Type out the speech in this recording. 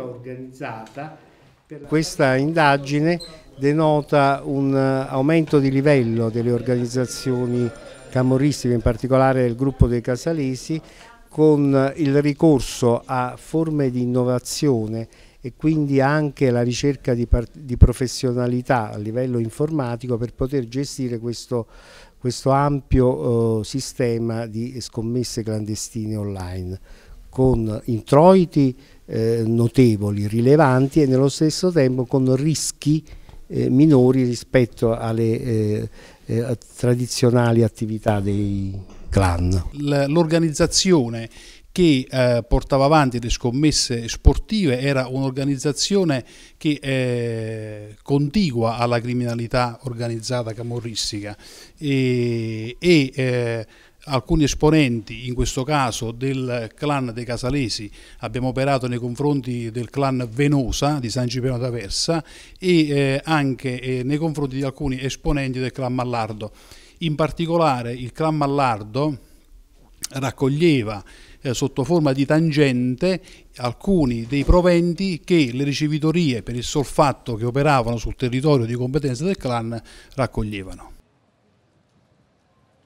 organizzata. Questa indagine denota un eh, aumento di livello delle organizzazioni camorristiche, in particolare del gruppo dei Casalesi, con eh, il ricorso a forme di innovazione e quindi anche la ricerca di, di professionalità a livello informatico per poter gestire questo, questo ampio eh, sistema di scommesse clandestine online con introiti eh, notevoli, rilevanti e nello stesso tempo con rischi eh, minori rispetto alle eh, eh tradizionali attività dei clan. L'organizzazione che eh, portava avanti le scommesse sportive era un'organizzazione che è eh, contigua alla criminalità organizzata camorristica e, e eh, alcuni esponenti, in questo caso del clan dei Casalesi, abbiamo operato nei confronti del clan Venosa di San Cipriano Taversa e eh, anche eh, nei confronti di alcuni esponenti del clan Mallardo. In particolare il clan Mallardo raccoglieva eh, sotto forma di tangente alcuni dei proventi che le ricevitorie per il solfatto che operavano sul territorio di competenza del clan raccoglievano.